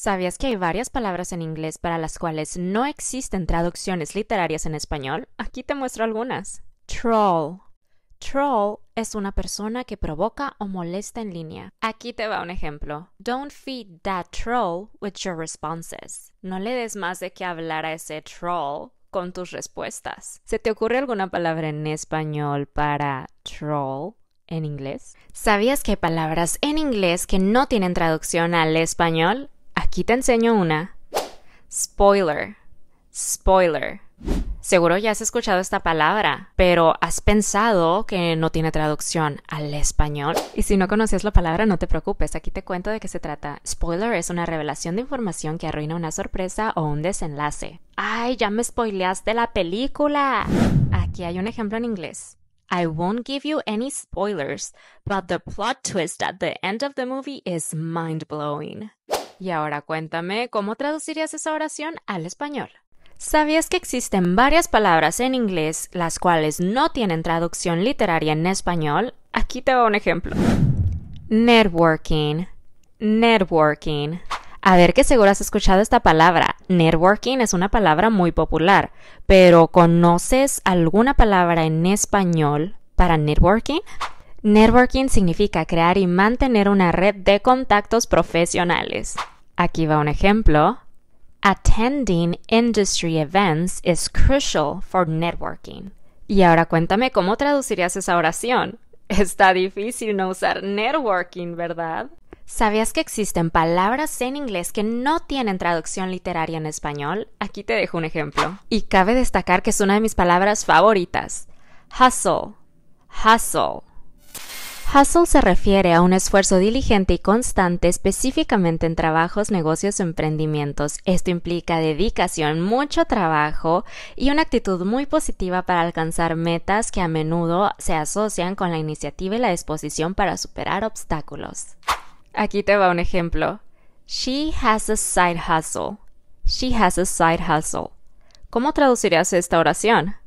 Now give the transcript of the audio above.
¿Sabías que hay varias palabras en inglés para las cuales no existen traducciones literarias en español? Aquí te muestro algunas. Troll. Troll es una persona que provoca o molesta en línea. Aquí te va un ejemplo. Don't feed that troll with your responses. No le des más de que hablar a ese troll con tus respuestas. ¿Se te ocurre alguna palabra en español para troll? En inglés. ¿Sabías que hay palabras en inglés que no tienen traducción al español? Aquí te enseño una. Spoiler. Spoiler. Seguro ya has escuchado esta palabra, pero has pensado que no tiene traducción al español. Y si no conoces la palabra, no te preocupes, aquí te cuento de qué se trata. Spoiler es una revelación de información que arruina una sorpresa o un desenlace. ¡Ay, ya me spoileaste la película! Aquí hay un ejemplo en inglés. I won't give you any spoilers, but the plot twist at the end of the movie is mind blowing. Y ahora cuéntame, ¿cómo traducirías esa oración al español? ¿Sabías que existen varias palabras en inglés las cuales no tienen traducción literaria en español? Aquí te doy un ejemplo. Networking. Networking. A ver que seguro has escuchado esta palabra. Networking es una palabra muy popular, pero ¿conoces alguna palabra en español para networking? Networking significa crear y mantener una red de contactos profesionales. Aquí va un ejemplo. Attending industry events is crucial for networking. Y ahora cuéntame cómo traducirías esa oración. Está difícil no usar networking, ¿verdad? ¿Sabías que existen palabras en inglés que no tienen traducción literaria en español? Aquí te dejo un ejemplo. Y cabe destacar que es una de mis palabras favoritas. Hustle, hustle. Hustle se refiere a un esfuerzo diligente y constante específicamente en trabajos, negocios o emprendimientos. Esto implica dedicación, mucho trabajo y una actitud muy positiva para alcanzar metas que a menudo se asocian con la iniciativa y la disposición para superar obstáculos. Aquí te va un ejemplo. She has a side hustle. She has a side hustle. ¿Cómo traducirías esta oración?